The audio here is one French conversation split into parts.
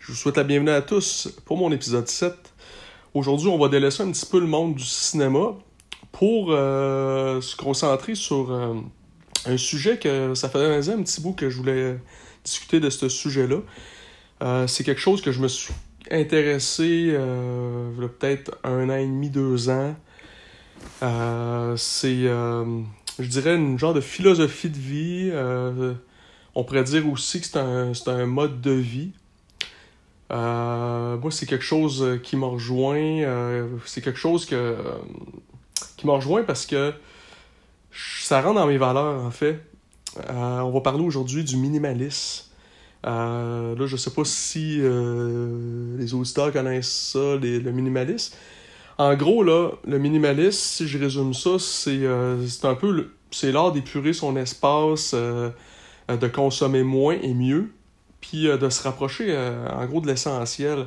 Je vous souhaite la bienvenue à tous pour mon épisode 7. Aujourd'hui, on va délaisser un petit peu le monde du cinéma pour euh, se concentrer sur euh, un sujet que ça faisait un petit bout que je voulais discuter de ce sujet-là. Euh, c'est quelque chose que je me suis intéressé peut-être un an et demi, deux ans. c'est, je dirais, une genre de philosophie de vie. on pourrait dire aussi que c'est un, un mode de vie euh, moi, c'est quelque chose euh, qui m'a rejoint. Euh, c'est quelque chose qui m'a rejoint parce que ça rentre dans mes valeurs, en fait. on va parler aujourd'hui du minimalisme. là, je sais pas si les auditeurs connaissent ça, le minimalisme. En gros, là, le minimalisme, si je résume ça, c'est un peu c'est l'art d'épurer son espace, de consommer moins et mieux puis euh, de se rapprocher euh, en gros de l'essentiel.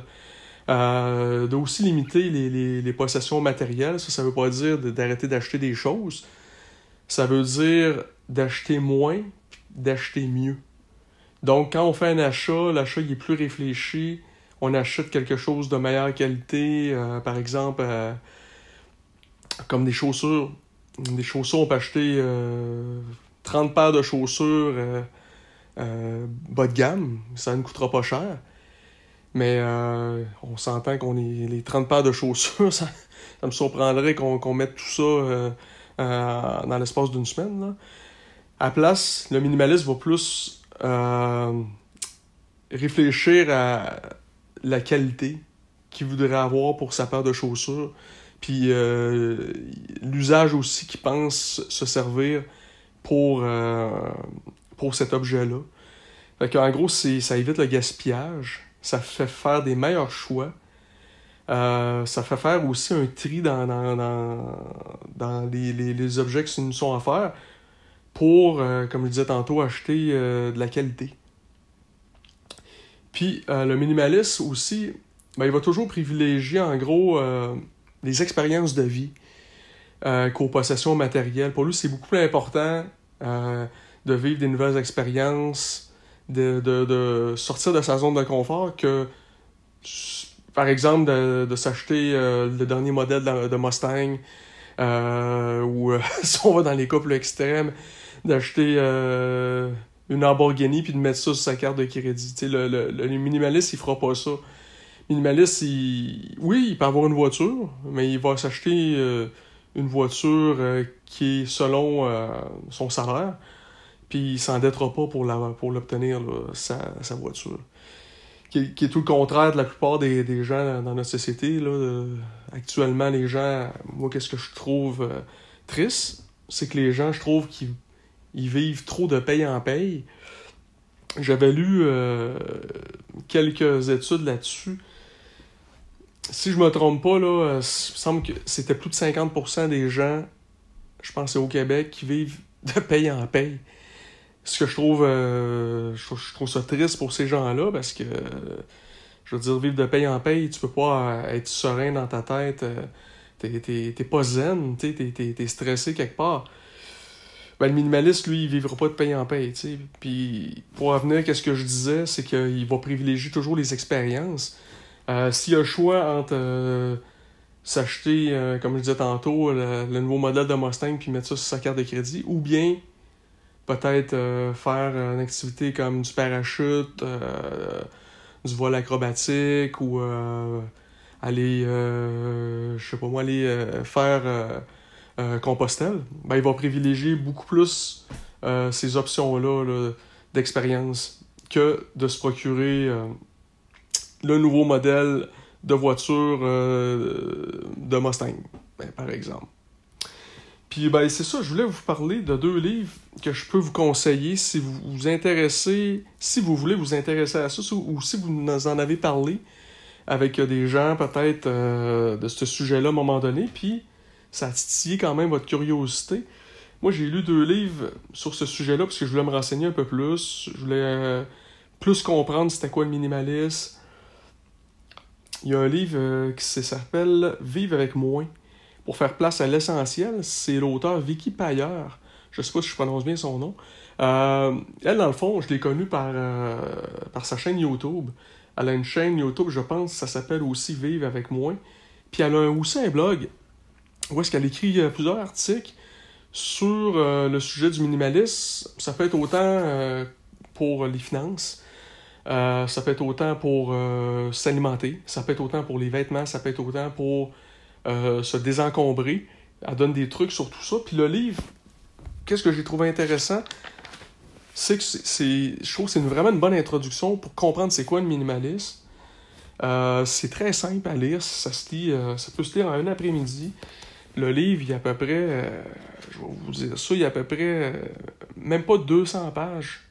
Euh, de aussi limiter les, possessions matérielles. Ça, ça veut pas dire d'arrêter d'acheter des choses. Ça veut dire d'acheter moins, d'acheter mieux. Donc, quand on fait un achat, l'achat est plus réfléchi. On achète quelque chose de meilleure qualité. par exemple, comme des chaussures. Des chaussures, on peut acheter 30 paires de chaussures euh, bas de gamme, ça ne coûtera pas cher. Mais euh, on s'entend qu'on est les 30 paires de chaussures, ça, me surprendrait qu'on mette tout ça euh, dans l'espace d'une semaine. À place, le minimaliste va plus réfléchir à la qualité qu'il voudrait avoir pour sa paire de chaussures, puis l'usage aussi qu'il pense se servir pour cet objet-là. En gros, ça évite le gaspillage, ça fait faire des meilleurs choix, euh, ça fait faire aussi un tri dans, dans, dans, les, les, objets qui nous sont offerts pour, euh, comme je disais tantôt, acheter euh, de la qualité. Puis le minimaliste aussi, ben, il va toujours privilégier en gros les expériences de vie qu'aux possessions matérielles. Pour lui, c'est beaucoup plus important de vivre des nouvelles expériences, de, de, de, sortir de sa zone de confort que, par exemple, de, de s'acheter euh, le dernier modèle de, Mustang, euh, ou euh, si on va dans les couples extrêmes, d'acheter une Lamborghini puis de mettre ça sur sa carte de crédit. Le, le, le, minimaliste, il fera pas ça. Minimaliste, oui, il peut avoir une voiture, mais il va s'acheter une voiture qui est selon son salaire puis il s'endettera pas pour l'obtenir, pour sa, voiture. Qui, qui, est tout le contraire de la plupart des, gens dans notre société. Là, actuellement, les gens, moi, qu'est-ce que je trouve euh, triste, c'est que les gens, je trouve qu'ils vivent trop de paye en paye. J'avais lu euh, quelques études là-dessus. Si je me trompe pas, là, euh, il me semble que c'était plus de 50% des gens, je pense c'est au Québec, qui vivent de paye en paye ce que euh, je trouve, je, trouve ça triste pour ces gens-là parce que, je veux dire, vivre de paye en paye, tu peux pas euh, être serein dans ta tête. Euh, tu t'es pas zen, t'es es, es stressé quelque part. Ben, le minimaliste, lui, il vivra pas de paye en paye. T'sais. Puis, pour revenir à ce que je disais, c'est qu'il va privilégier toujours les expériences. S'il y a le choix entre s'acheter, comme je disais tantôt, le, nouveau modèle de Mustang puis mettre ça sur sa carte de crédit, ou bien peut-être euh, faire une activité comme du parachute, euh, du vol acrobatique ou euh, aller, je sais pas moi, aller faire Compostelle, ben, il va privilégier beaucoup plus ces options-là d'expérience que de se procurer le nouveau modèle de voiture de Mustang, ben, par exemple. Puis ben, c'est ça, je voulais vous parler de deux livres que je peux vous conseiller si vous vous intéressez, si vous voulez vous intéresser à ça ou si vous nous en avez parlé avec euh, des gens peut-être euh, de ce sujet-là à un moment donné, puis ça a titillé quand même votre curiosité. Moi, j'ai lu deux livres sur ce sujet-là parce que je voulais me renseigner un peu plus. Je voulais euh, plus comprendre c'était quoi le minimalisme. Il y a un livre qui s'appelle Vive avec moins pour faire place à l'essentiel, c'est l'auteur Vicky Payeur. Je ne sais pas si je prononce bien son nom. Euh, elle, dans le fond, je l'ai connue par, euh, par sa chaîne YouTube. Elle a une chaîne YouTube, je pense, ça s'appelle aussi Vive avec moi. Puis elle a aussi un blog où est-ce qu'elle écrit euh, plusieurs articles sur le sujet du minimalisme. Ça peut être autant pour les finances, ça peut être autant pour s'alimenter, ça peut être autant pour les vêtements, ça peut être autant pour euh, se désencombrer. Elle donne des trucs sur tout ça. Puis le livre, qu'est-ce que j'ai trouvé intéressant? C'est que c'est, je trouve que c'est vraiment une bonne introduction pour comprendre c'est quoi le minimalisme. Euh, c'est très simple à lire, ça, se euh, ça peut se lire en un après-midi. Le livre, il y a à peu près, je vais vous dire ça, il y a à peu près, même pas 200 pages,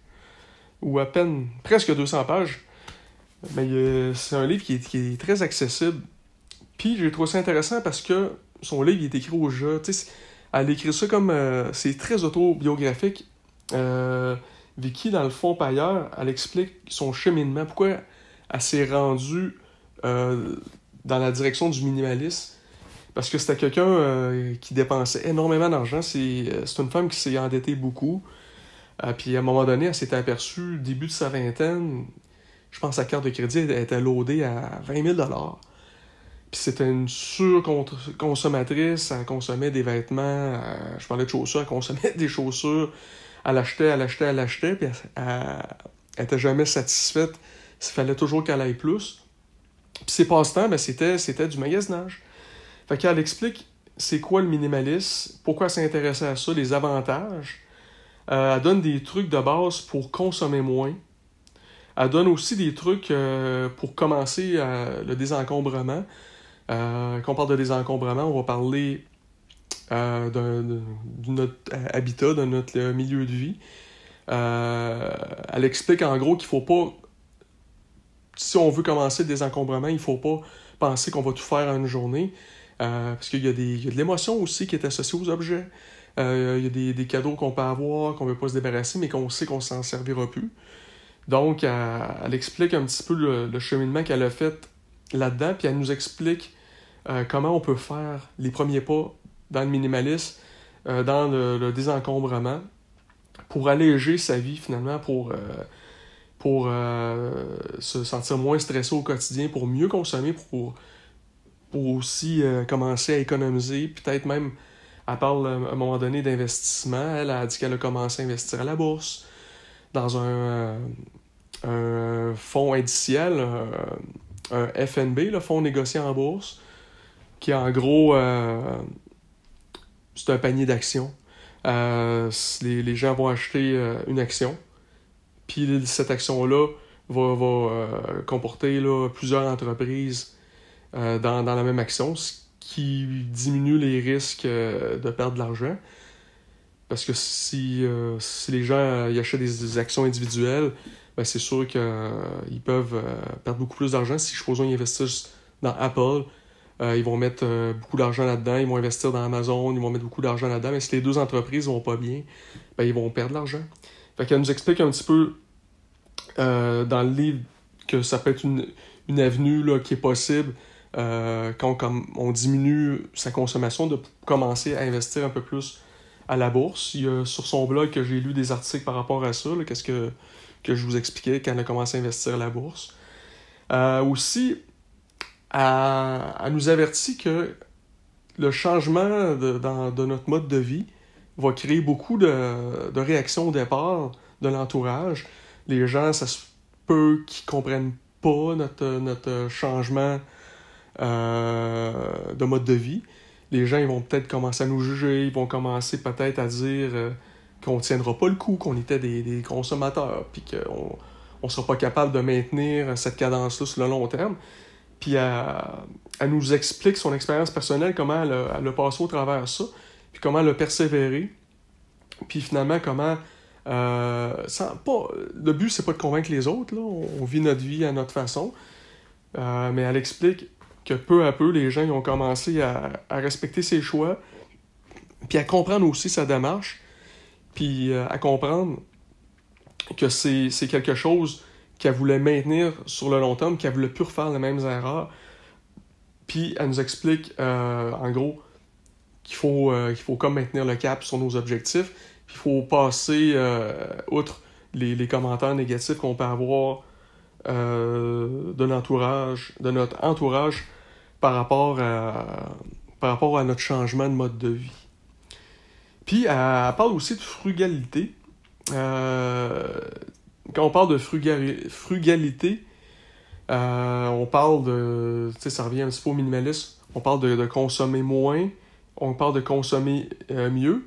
ou à peine, presque 200 pages. Mais c'est un livre qui est, très accessible. Puis j'ai trouvé ça intéressant parce que son livre est écrit au jeu. Elle écrit ça comme. Euh, c'est très autobiographique. Euh, Vicky, dans le fond, par ailleurs, elle explique son cheminement, pourquoi elle s'est rendue euh, dans la direction du minimaliste. Parce que c'était quelqu'un qui dépensait énormément d'argent. C'est une femme qui s'est endettée beaucoup. puis à un moment donné, elle s'est aperçue, début de sa vingtaine, je pense que sa carte de crédit était loadée à 20 000 puis c'était une surconsommatrice. Elle consommait des vêtements. Euh, je parlais de chaussures. Elle consommait des chaussures. Elle achetait, elle achetait, elle achetait. Puis elle était jamais satisfaite. Il fallait toujours qu'elle aille plus. Puis ses passe-temps, mais ben, c'était, c'était du magasinage. Fait qu'elle explique c'est quoi le minimalisme, pourquoi s'intéresser à ça, les avantages. Euh, elle donne des trucs de base pour consommer moins. Elle donne aussi des trucs euh, pour commencer le désencombrement. Euh, quand on parle de désencombrement, on va parler euh, de notre habitat, de notre euh, milieu de vie. elle explique en gros qu'il ne faut pas, si on veut commencer le désencombrement, il ne faut pas penser qu'on va tout faire en une journée, parce qu'il y, a de l'émotion aussi qui est associée aux objets. il y a des, cadeaux qu'on peut avoir, qu'on ne veut pas se débarrasser, mais qu'on sait qu'on s'en servira plus. Donc, elle, explique un petit peu le cheminement qu'elle a fait là-dedans, puis elle nous explique euh, comment on peut faire les premiers pas dans le minimalisme, euh, dans le, désencombrement, pour alléger sa vie finalement, pour, euh, pour se sentir moins stressé au quotidien, pour mieux consommer, pour, aussi commencer à économiser, peut-être même, elle parle à un moment donné d'investissement, elle a dit qu'elle a commencé à investir à la bourse, dans un, un fonds indiciel un FNB, le Fonds négocié en bourse, qui en gros, euh, c'est un panier d'actions. Euh, les, gens vont acheter euh, une action, puis cette action-là va, comporter plusieurs entreprises dans, dans, la même action, ce qui diminue les risques de perdre de l'argent. Parce que si, les gens y achètent des, actions individuelles, ben c'est sûr qu'ils euh, peuvent euh, perdre beaucoup plus d'argent. Si, je suppose qu'ils investissent dans Apple, euh, ils vont mettre beaucoup d'argent là-dedans, ils vont investir dans Amazon, ils vont mettre beaucoup d'argent là-dedans, mais si les deux entreprises vont pas bien, ben, ils vont perdre de l'argent. Fait nous explique un petit peu dans le livre que ça peut être une, avenue qui est possible quand on, on, diminue sa consommation de commencer à investir un peu plus à la bourse. Il y a sur son blog que j'ai lu des articles par rapport à ça, qu'est-ce que que je vous expliquais quand elle a commencé à investir la bourse. Euh, aussi, elle nous avertit que le changement de, notre mode de vie va créer beaucoup de, réactions au départ de l'entourage. Les gens, ça se peut qu'ils ne comprennent pas notre, changement euh, de mode de vie. Les gens, ils vont peut-être commencer à nous juger, ils vont commencer peut-être à dire... Euh, qu'on ne tiendra pas le coup, qu'on était des, consommateurs, puis qu'on ne sera pas capable de maintenir cette cadence-là sur le long terme. Puis elle, nous explique son expérience personnelle, comment elle, a passé au travers ça, puis comment elle a persévéré, puis finalement comment... Euh, le but, c'est pas de convaincre les autres, on, vit notre vie à notre façon, euh, mais elle explique que peu à peu, les gens ont commencé à, à respecter ses choix, puis à comprendre aussi sa démarche, puis euh, à comprendre que c'est quelque chose qu'elle voulait maintenir sur le long terme, qu'elle voulait plus faire les mêmes erreurs. Puis elle nous explique, euh, en gros, qu'il faut, euh, qu'il faut comme maintenir le cap sur nos objectifs, puis il faut passer outre les, commentaires négatifs qu'on peut avoir de l'entourage, de notre entourage par rapport par rapport à notre changement de mode de vie. Puis, euh, elle, parle aussi de frugalité. Euh, quand on parle de frugalité, euh, on parle de. Tu sais, ça revient un petit peu au minimalisme. On parle de, consommer moins, on parle de consommer mieux.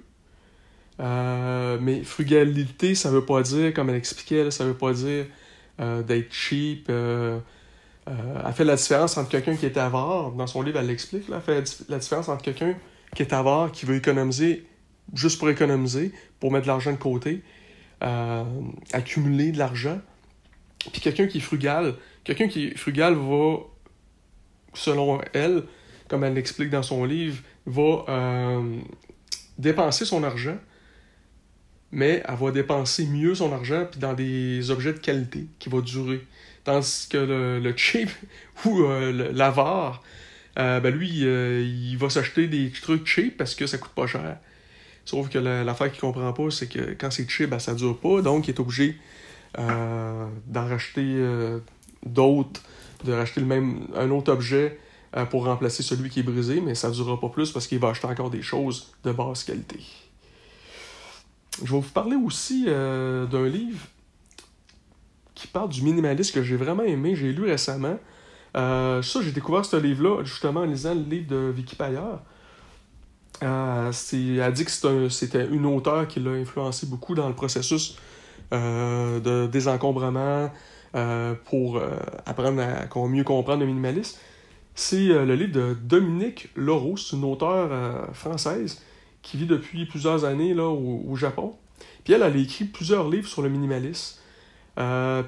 mais frugalité, ça veut pas dire, comme elle expliquait, ça veut pas dire d'être cheap. elle fait la différence entre quelqu'un qui est avare, dans son livre elle l'explique, elle fait la différence entre quelqu'un qui est avare, qui veut économiser juste pour économiser, pour mettre de l'argent de côté, euh, accumuler de l'argent. Puis quelqu'un qui est frugal, quelqu'un qui est frugal va, selon elle, comme elle l'explique dans son livre, va euh, dépenser son argent, mais elle va dépenser mieux son argent puis dans des objets de qualité qui vont durer. Tandis que le, cheap ou euh, l'avare, ben lui, il va s'acheter des trucs cheap parce que ça coûte pas cher. Sauf que l'affaire qu'il comprend pas, c'est que quand c'est cheap, ça ben, ça dure pas, donc il est obligé euh, d'en racheter euh, d'autres, de racheter le même, un autre objet euh, pour remplacer celui qui est brisé, mais ça ne durera pas plus parce qu'il va acheter encore des choses de basse qualité. Je vais vous parler aussi d'un livre qui parle du minimalisme que j'ai vraiment aimé, j'ai lu récemment. ça, j'ai découvert ce livre-là justement en lisant le livre de Vicky Payard. Euh, elle dit que c'était une auteure qui l'a influencé beaucoup dans le processus euh, de désencombrement euh, pour euh, apprendre à, mieux comprendre le minimalisme. C'est le livre de Dominique Laureau, c'est une auteure française qui vit depuis plusieurs années là, au, Japon. Puis elle, elle a écrit plusieurs livres sur le minimalisme.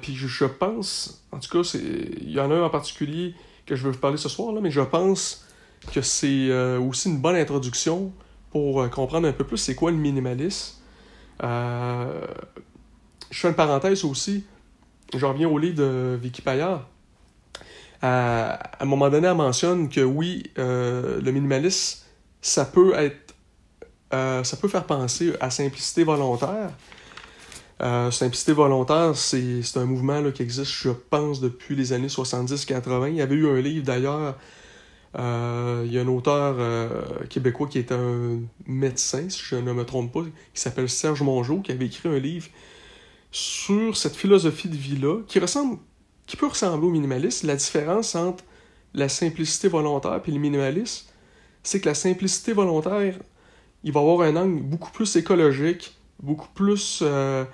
puis je pense, en tout cas, il y en a un en particulier que je veux vous parler ce soir, là, mais je pense que c'est euh, aussi une bonne introduction pour euh, comprendre un peu plus c'est quoi le minimalisme. Euh, je fais une parenthèse aussi, je reviens au livre de Vicky Payard. à un moment donné, elle mentionne que oui, le minimalisme, ça peut être ça peut faire penser à simplicité volontaire. simplicité volontaire, c'est un mouvement qui existe, je pense, depuis les années 70-80. Il y avait eu un livre d'ailleurs euh, il y a un auteur euh, québécois qui est un médecin, si je ne me trompe pas, qui s'appelle Serge Mongeau, qui avait écrit un livre sur cette philosophie de vie-là, qui ressemble, qui peut ressembler au minimaliste. La différence entre la simplicité volontaire et le minimaliste, c'est que la simplicité volontaire, il va avoir un angle beaucoup plus écologique, beaucoup plus euh,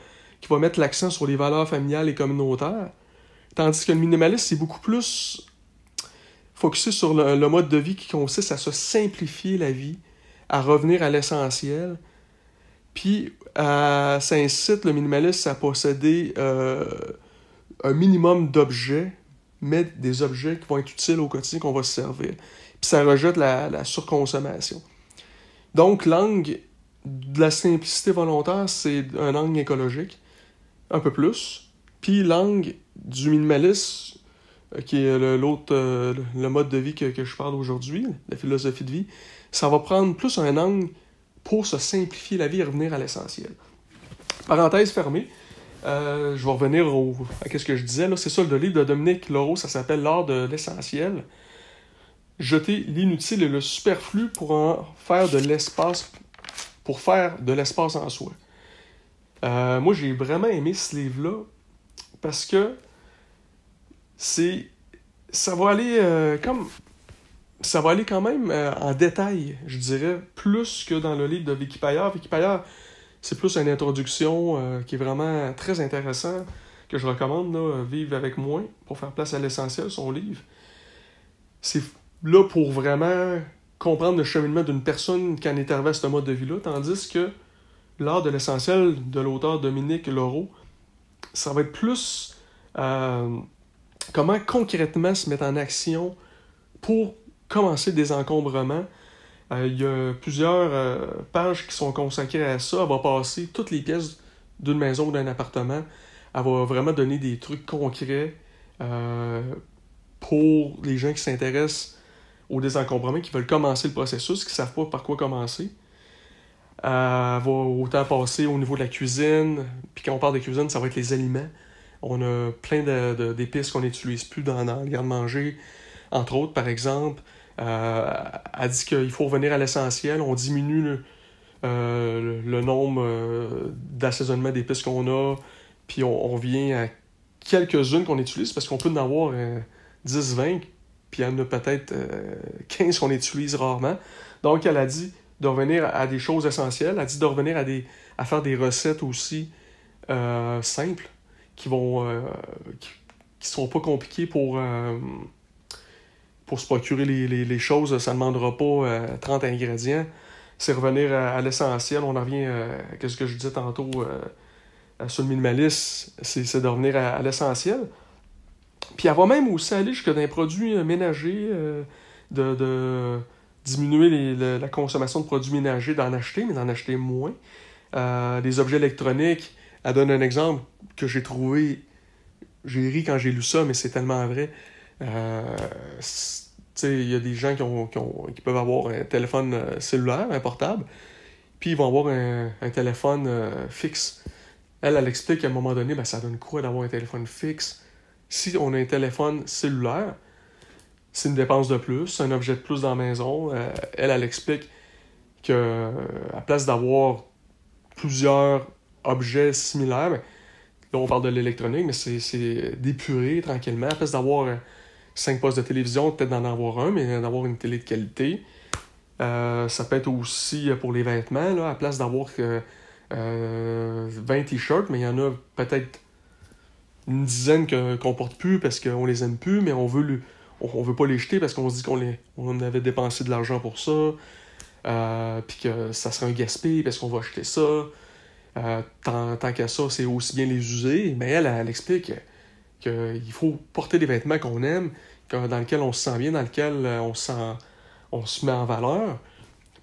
qui va mettre l'accent sur les valeurs familiales et communautaires, tandis que le minimaliste, c'est beaucoup plus focuser sur le, mode de vie qui consiste à se simplifier la vie, à revenir à l'essentiel. Puis, ça incite le minimaliste à posséder euh, un minimum d'objets, mais des objets qui vont être utiles au quotidien, qu'on va se servir. Puis ça rejette la, la surconsommation. Donc, l'angle de la simplicité volontaire, c'est un angle écologique, un peu plus. Puis l'angle du minimaliste euh, qui est l'autre, euh, le, mode de vie que, je parle aujourd'hui, la philosophie de vie, ça va prendre plus un angle pour se simplifier la vie et revenir à l'essentiel. Parenthèse fermée, euh, je vais revenir au, à ce que je disais. C'est ça le livre de Dominique Laureau, ça s'appelle L'art de l'essentiel. Jeter l'inutile et le superflu pour en faire de l'espace, pour faire de l'espace en soi. moi, j'ai vraiment aimé ce livre-là parce que c'est. Ça va aller euh, comme. Ça va aller quand même euh, en détail, je dirais, plus que dans le livre de Vicky Payard. Vicky Payard, c'est plus une introduction euh, qui est vraiment très intéressante, que je recommande, là, Vivre avec moi », pour faire place à l'essentiel, son livre. C'est là pour vraiment comprendre le cheminement d'une personne qui en est arrivée ce mode de vie-là, tandis que l'art de l'essentiel de l'auteur Dominique Laureau, ça va être plus comment concrètement se mettre en action pour commencer le désencombrement. Euh, il y a plusieurs euh, pages qui sont consacrées à ça. Elle va passer toutes les pièces d'une maison ou d'un appartement. Elle va vraiment donner des trucs concrets euh, pour les gens qui s'intéressent au désencombrement, qui veulent commencer le processus, qui ne savent pas par quoi commencer. elle va autant passer au niveau de la cuisine. Puis quand on parle de cuisine, ça va être les aliments. On a plein d'épices qu'on n'utilise plus dans, la le garde-manger. Entre autres, par exemple, euh, a dit qu'il faut revenir à l'essentiel. On diminue le, euh, nombre euh, d'assaisonnements d'épices qu'on a, puis on, revient vient à quelques-unes qu'on utilise parce qu'on peut en avoir 10, euh, 20, puis il y en a peut-être 15 qu'on utilise rarement. Donc, elle a dit de revenir à des choses essentielles. Elle a dit de revenir à, des, à faire des recettes aussi simples qui vont euh, qui, sont pas compliqués pour, euh, pour se procurer les, choses. Ça ne demandera pas 30 euh, ingrédients. C'est revenir à, l'essentiel. On en revient à ce que je disais tantôt sur le minimalisme. C'est de revenir à, l'essentiel. Puis avoir même aussi aller jusqu'à des produits ménagers, de, diminuer la consommation de produits ménagers, d'en acheter, mais d'en acheter moins. des objets électroniques, elle donne un exemple que j'ai trouvé. J'ai ri quand j'ai lu ça, mais c'est tellement vrai. Euh, il y a des gens qui, ont, qui, peuvent avoir un téléphone euh, cellulaire, un portable, puis ils vont avoir un, téléphone euh, fixe. Elle, elle explique qu'à un moment donné, ben, ça donne quoi d'avoir un téléphone fixe? Si on a un téléphone cellulaire, c'est une dépense de plus, c'est un objet de plus dans la maison. elle, elle explique que à place d'avoir plusieurs objets similaires. là, on parle de l'électronique, mais c'est dépurer tranquillement. place d'avoir euh, cinq postes de télévision, peut-être d'en avoir un, mais d'avoir une télé de qualité. Euh, ça peut être aussi euh, pour les vêtements, là, à place d'avoir euh, 20 t-shirts, mais il y en a peut-être une dizaine qu'on ne porte plus parce qu'on les aime plus, mais on veut on, veut pas les jeter parce qu'on se dit qu'on avait dépensé de l'argent pour ça, puis que ça serait un gaspé parce qu'on va acheter ça. Euh, tant, qu'à ça, c'est aussi bien les user. Mais elle, elle, explique qu'il faut porter des vêtements qu'on aime, dans lesquels on se sent bien, dans lesquels euh, on, se met en valeur.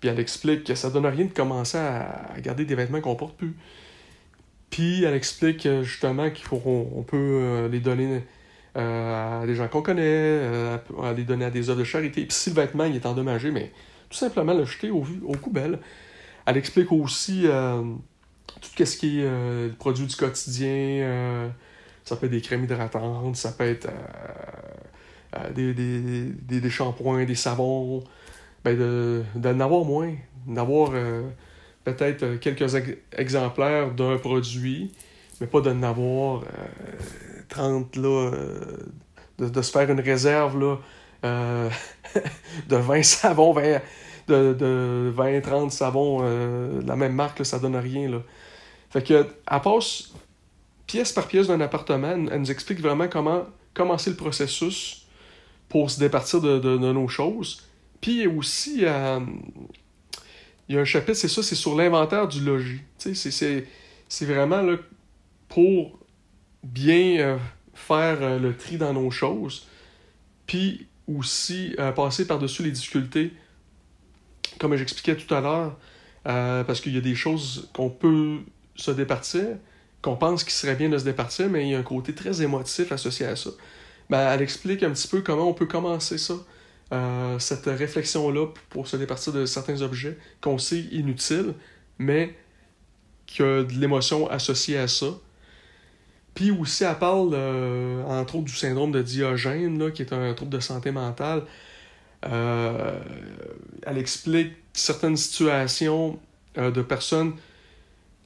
Puis elle explique que ça donne rien de commencer à, garder des vêtements qu'on porte plus. Puis elle explique euh, justement qu'on peut les donner à des gens qu'on connaît, à les donner à des œuvres de charité. Puis si le vêtement est endommagé, mais tout simplement le jeter aux, poubelles. Elle explique aussi tout ce qui est euh, produit du quotidien, euh, ça peut être des crèmes hydratantes, ça peut être euh, des, shampoings, des savons, ben d'en avoir moins, d'avoir peut-être quelques exemplaires d'un produit, mais pas d'en avoir 30 là, de, se faire une réserve là, de 20 savons, 20, de, 20, 30 savons euh, de la même marque, ça donne rien. Là. Fait que, elle passe pièce par pièce d'un appartement, elle nous explique vraiment comment commencer le processus pour se départir de, nos choses. Puis aussi, euh, il y a un chapitre, c'est ça, c'est sur l'inventaire du logis. C'est vraiment là, pour bien euh, faire le tri dans nos choses, puis aussi passer par-dessus les difficultés comme j'expliquais tout à l'heure, euh, parce qu'il y a des choses qu'on peut se départir, qu'on pense qu'il serait bien de se départir, mais il y a un côté très émotif associé à ça. Ben, elle explique un petit peu comment on peut commencer ça, euh, cette réflexion-là pour se départir de certains objets qu'on sait inutiles, mais qui a de l'émotion associée à ça. Puis aussi, elle parle, euh, entre autres, du syndrome de Diogène, là, qui est un trouble de santé mentale. Euh, elle explique certaines situations euh, de personnes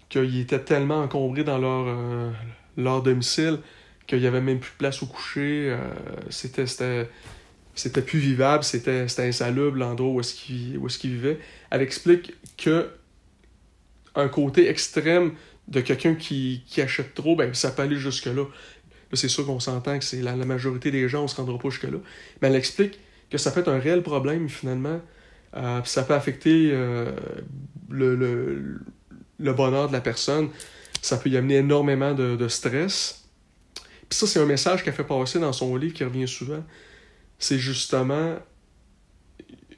qui étaient tellement encombrés dans leur, euh, leur domicile qu'il n'y avait même plus de place au coucher. c'était, c'était, plus vivable, c'était, insalubre l'endroit où est-ce, où est-ce qu'ils vivaient. Elle explique que un côté extrême de quelqu'un qui, qui, achète trop, ben, ça peut aller jusque-là. c'est sûr qu'on s'entend que c'est la, la majorité des gens, on ne se rendra pas jusque-là. Mais elle explique que ça peut être un réel problème finalement. Euh, ça peut affecter euh, le, le, le, bonheur de la personne. Ça peut y amener énormément de, de stress. Puis ça, c'est un message qu'elle fait passer dans son livre qui revient souvent. C'est justement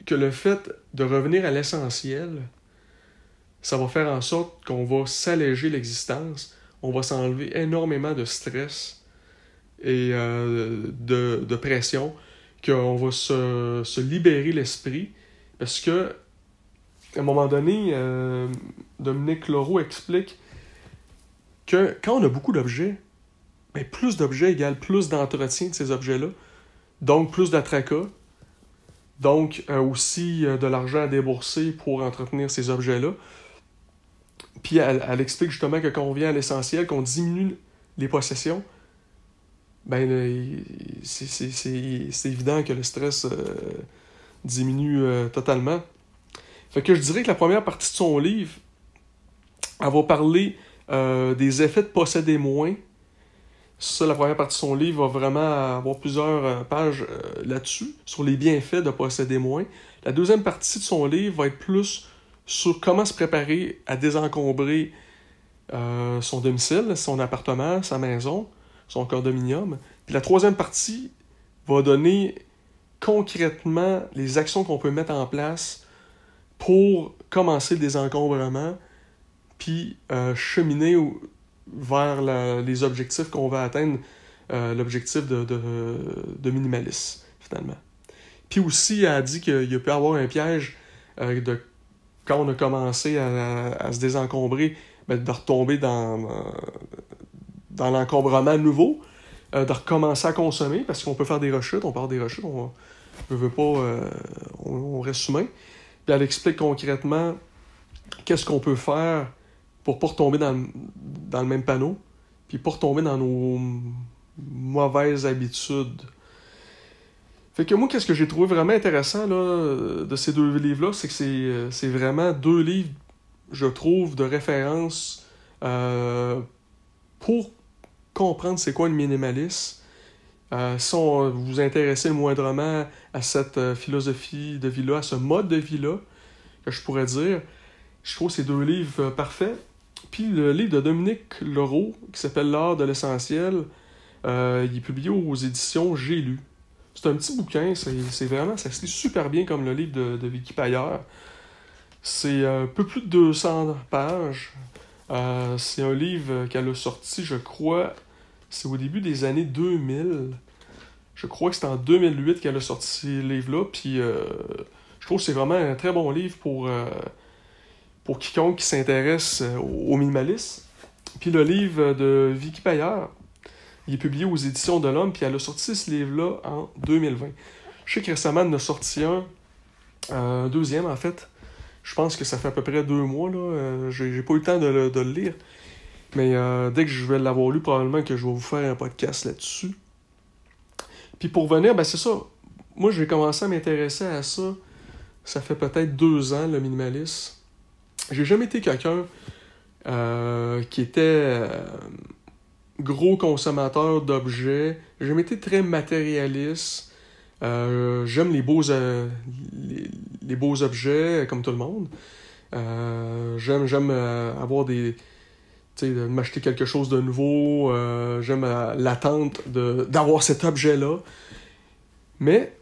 que le fait de revenir à l'essentiel, ça va faire en sorte qu'on va s'alléger l'existence, on va s'enlever énormément de stress et euh, de, de, pression, qu'on va se, libérer l'esprit, parce que, à un moment donné, euh, Dominique Leroux explique que quand on a beaucoup d'objets, ben, plus d'objets égale plus d'entretien de ces objets-là, donc plus d'attracas, donc euh, aussi euh, de l'argent à débourser pour entretenir ces objets-là. Puis elle, elle, explique justement que quand on vient à l'essentiel, qu'on diminue les possessions, ben, c'est évident que le stress euh, diminue euh, totalement. Fait que je dirais que la première partie de son livre, elle va parler euh, des effets de posséder moins. la première partie de son livre va vraiment avoir plusieurs pages là-dessus, sur les bienfaits de posséder moins. La deuxième partie de son livre va être plus sur comment se préparer à désencombrer son domicile, son appartement, sa maison son condominium. Puis la troisième partie va donner concrètement les actions qu'on peut mettre en place pour commencer le désencombrement, puis euh, cheminer vers les objectifs qu'on va atteindre, euh, l'objectif de, de, finalement. Puis aussi, elle a dit qu'il peut y avoir un piège euh, de quand on a commencé à, se désencombrer, ben, de retomber dans, dans l'encombrement nouveau, euh, de recommencer à consommer parce qu'on peut faire des rechutes, on part des rechutes, on ne veut pas, euh, on, reste humain. Puis elle explique concrètement qu'est-ce qu'on peut faire pour ne pas retomber dans, dans, le même panneau, puis pas retomber dans nos mauvaises habitudes. Fait que moi, qu'est-ce que j'ai trouvé vraiment intéressant de ces deux livres-là, c'est que euh, c'est vraiment deux livres, je trouve, de référence pour comprendre c'est quoi une minimaliste. euh, si vous intéresser intéressez moindrement à cette euh, philosophie de vie-là, à ce mode de vie-là, que je pourrais dire, je trouve ces deux livres euh, parfaits. Puis le livre de Dominique Leroux, qui s'appelle L'art de l'essentiel, euh, il est publié aux éditions J'ai lu. C'est un petit bouquin, c'est vraiment, ça se lit super bien comme le livre de, de Vicky Payeur. C'est un peu plus de 200 pages. c'est un livre qu'elle a sorti, je crois, c'est au début des années 2000. Je crois que c'est en 2008 qu'elle a sorti ce livre là Puis euh, je trouve que c'est vraiment un très bon livre pour, euh, pour quiconque qui s'intéresse euh, au, minimalistes. Puis le livre de Vicky Payer. il est publié aux Éditions de l'Homme, puis elle a sorti ce livre-là en 2020. Je sais que récemment, elle en a sorti un, euh, deuxième en fait. Je pense que ça fait à peu près deux mois, là. n'ai j'ai, pas eu le temps de le lire. Mais euh, dès que je vais l'avoir lu, probablement que je vais vous faire un podcast là-dessus. Puis pour venir, ben c'est ça. Moi, j'ai commencé à m'intéresser à ça. Ça fait peut-être deux ans, le minimalisme. J'ai jamais été quelqu'un euh, qui était euh, gros consommateur d'objets. J'ai jamais été très matérialiste. j'aime les beaux, les, beaux objets comme tout le monde. j'aime, j'aime avoir des, de m'acheter quelque chose de nouveau. Euh, j'aime l'attente d'avoir cet objet-là. Mais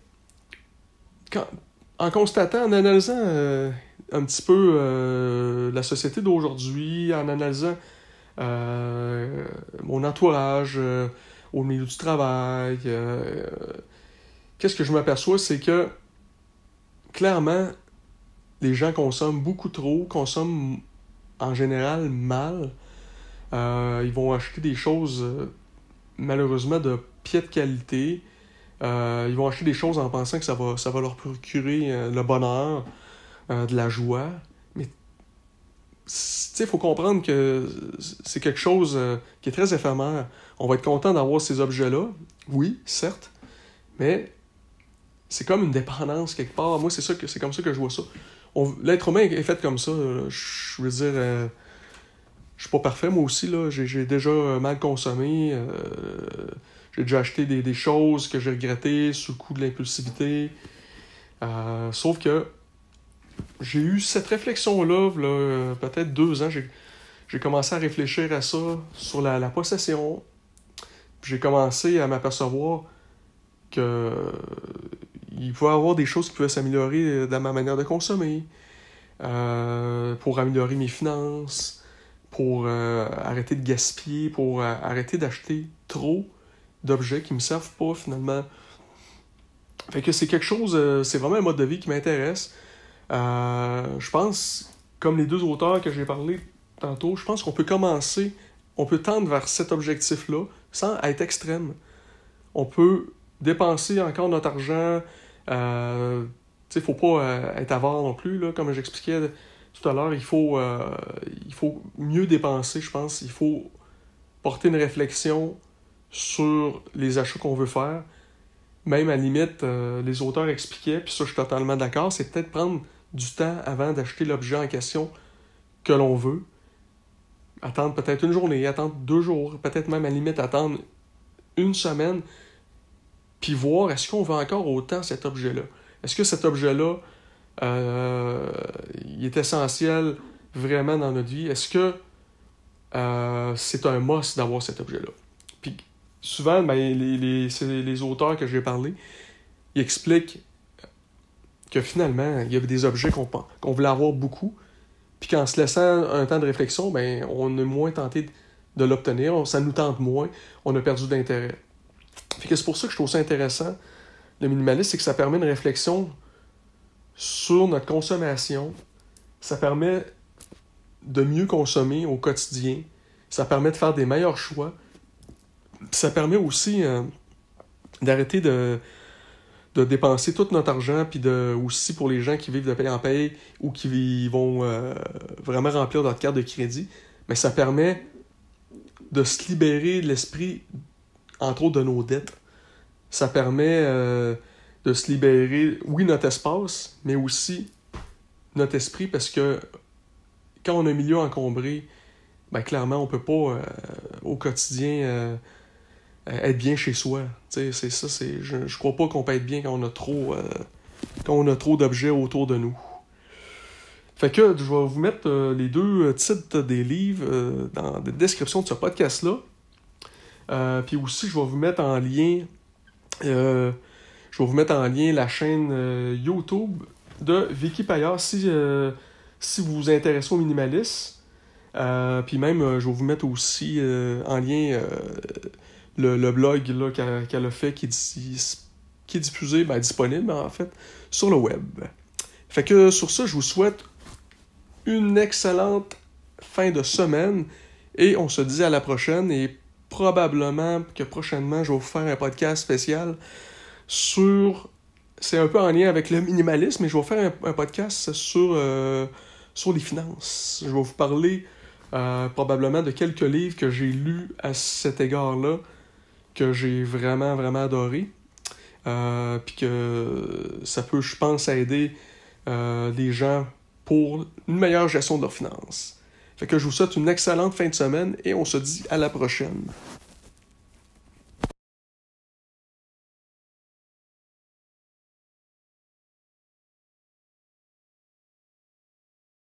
en constatant, en analysant euh, un petit peu euh, la société d'aujourd'hui, en analysant mon entourage au milieu du travail, qu'est-ce que je m'aperçois, c'est que clairement, les gens consomment beaucoup trop, consomment en général mal euh, ils vont acheter des choses euh, malheureusement de piètre qualité. Euh, ils vont acheter des choses en pensant que ça va, ça va leur procurer le bonheur, de la joie. Mais il faut comprendre que c'est quelque chose qui est très éphémère. On va être content d'avoir ces objets-là, oui, certes, mais c'est comme une dépendance quelque part. Moi, c'est que c'est comme ça que je vois ça. L'être humain est fait comme ça. Je veux dire, je suis pas parfait, moi aussi, là. J'ai déjà euh, mal consommé. Euh, j'ai déjà acheté des, choses que j'ai regretté sous le coup de l'impulsivité. Euh, sauf que j'ai eu cette réflexion-là, là, peut être deux ans. J'ai commencé à réfléchir à ça sur la, possession. J'ai commencé à m'apercevoir que il pouvait y avoir des choses qui pouvaient s'améliorer dans ma manière de consommer, pour améliorer mes finances, pour euh, arrêter de gaspiller, pour euh, arrêter d'acheter trop d'objets qui ne me servent pas finalement. Fait que c'est quelque chose, euh, c'est vraiment un mode de vie qui m'intéresse. je pense, comme les deux auteurs que j'ai parlé tantôt, je pense qu'on peut commencer, on peut tendre vers cet objectif-là sans être extrême. On peut dépenser encore notre argent. il ne faut pas être avare non plus, là, comme j'expliquais tout à l'heure, il, faut, euh, il faut mieux dépenser, je pense. Il faut porter une réflexion sur les achats qu'on veut faire. Même à limite, euh, les auteurs expliquaient, puis ça je suis totalement d'accord, c'est peut-être prendre du temps avant d'acheter l'objet en question que l'on veut. Attendre peut-être une journée, attendre deux jours, peut-être même à limite attendre une semaine, puis voir est-ce qu'on veut encore autant cet objet-là. Est-ce que cet objet-là, euh, il est essentiel vraiment dans notre vie. Est-ce que euh, c'est un must d'avoir cet objet-là? Puis souvent, ben, les, les, les, auteurs que j'ai parlé, ils expliquent que finalement, il y avait des objets qu'on voulait avoir beaucoup, puis qu'en se laissant un temps de réflexion, ben, on est moins tenté de l'obtenir, ça nous tente moins, on a perdu d'intérêt. c'est pour ça que je trouve ça intéressant, le minimaliste, c'est que ça permet une réflexion sur notre consommation, ça permet de mieux consommer au quotidien, ça permet de faire des meilleurs choix, ça permet aussi euh, d'arrêter de, de dépenser tout notre argent, puis de, aussi pour les gens qui vivent de paye en paye ou qui vont euh, vraiment remplir notre carte de crédit, mais ça permet de se libérer l'esprit, entre autres, de nos dettes. Ça permet euh, de se libérer, oui, notre espace, mais aussi notre esprit, parce que quand on a un milieu encombré, ben, clairement, on peut pas euh, au quotidien euh, être bien chez soi. C'est ça, c'est. Je, ne crois pas qu'on peut être bien quand on a trop euh, quand on a trop d'objets autour de nous. Fait que je vais vous mettre les deux titres des livres dans la description de ce podcast-là. Puis aussi, je vais vous mettre en lien je vais vous mettre en lien la chaîne euh, YouTube de Vicky Payard si, euh, si vous vous intéressez au minimalisme. Euh, puis même, je vais vous mettre aussi en lien le, blog qu'elle a fait qui, est diffusé, ben, disponible en fait, sur le web. Fait que sur ça, je vous souhaite une excellente fin de semaine et on se dit à la prochaine et probablement que prochainement je vais vous faire un podcast spécial sur. C'est un peu en lien avec le minimalisme, et je vais faire un, podcast sur, euh, sur les finances. Je vais vous parler euh, probablement de quelques livres que j'ai lus à cet égard-là, que j'ai vraiment, vraiment adoré. Euh, puis que ça peut, je pense, aider les gens pour une meilleure gestion de leurs finances. Fait que je vous souhaite une excellente fin de semaine et on se dit à la prochaine.